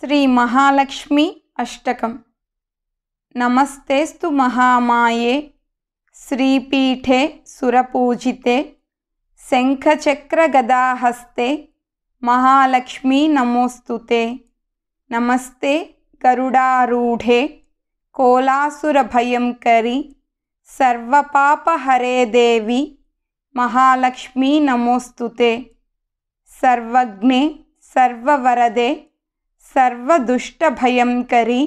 श्रीमहालक्ष्मी अष्टकं नमस्तेस्तु महामाये श्रीपीठे सुरपूजिते शङ्खचक्रगदाहस्ते महालक्ष्मी नमोस्तुते नमस्ते गरुडारूढे कोलासुरभयङ्करि सर्वपापहरे देवि महालक्ष्मी नमोस्तुते सर्वज्ञे सर्ववरदे सर्वदुष्टभयङ्करी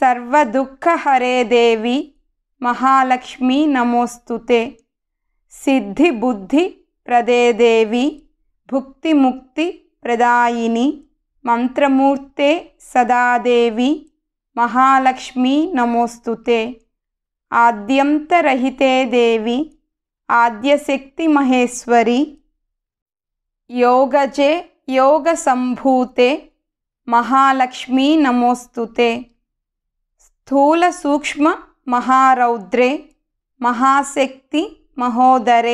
सर्वदुःखहरे देवी महालक्ष्मी नमोऽस्तु ते सिद्धिबुद्धिप्रदे देवी भुक्तिमुक्तिप्रदायिनि मन्त्रमूर्ते सदा देवी महालक्ष्मी नमोऽस्तु ते आद्यन्तरहिते देवी आद्यशक्तिमहेश्वरी योगजे योगसम्भूते महालक्ष्मी महालक्ष्मीनमोस्तुते स्थूलसूक्ष्ममहारौद्रे महाशक्तिमहोदरे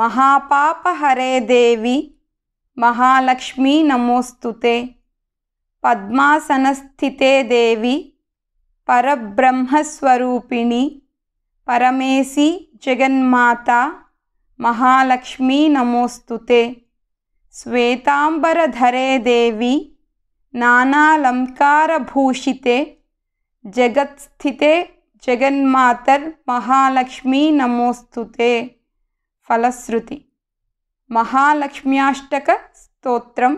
महापापहरे देवि महालक्ष्मी ते पद्मासनस्थिते देवी परब्रह्मस्वरूपिणि परमेशी जगन्माता महालक्ष्मी ते श्वेताम्बरधरे देवी नानालङ्कारभूषिते जगत्स्थिते जगन्मातर्महालक्ष्मीनमोऽस्तुते फलश्रुति महालक्ष्म्याष्टकस्तोत्रं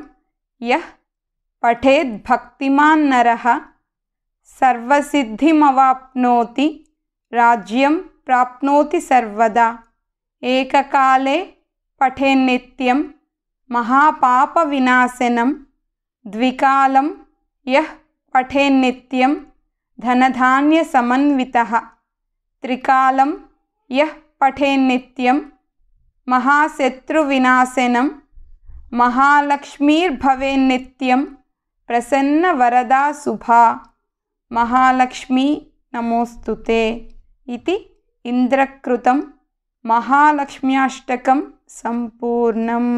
यः पठेद्भक्तिमान्नरः सर्वसिद्धिमवाप्नोति राज्यं प्राप्नोति सर्वदा एककाले पठेन्नित्यं महापापविनाशनं द्विकालं यः पठेन्नित्यं धनधान्यसमन्वितः त्रिकालं यः पठेन्नित्यं महाशत्रुविनाशनं महालक्ष्मीर्भवेन्नित्यं प्रसन्नवरदासुभा महालक्ष्मी नमोऽस्तु ते इति इन्द्रकृतं महालक्ष्म्याष्टकं सम्पूर्णम्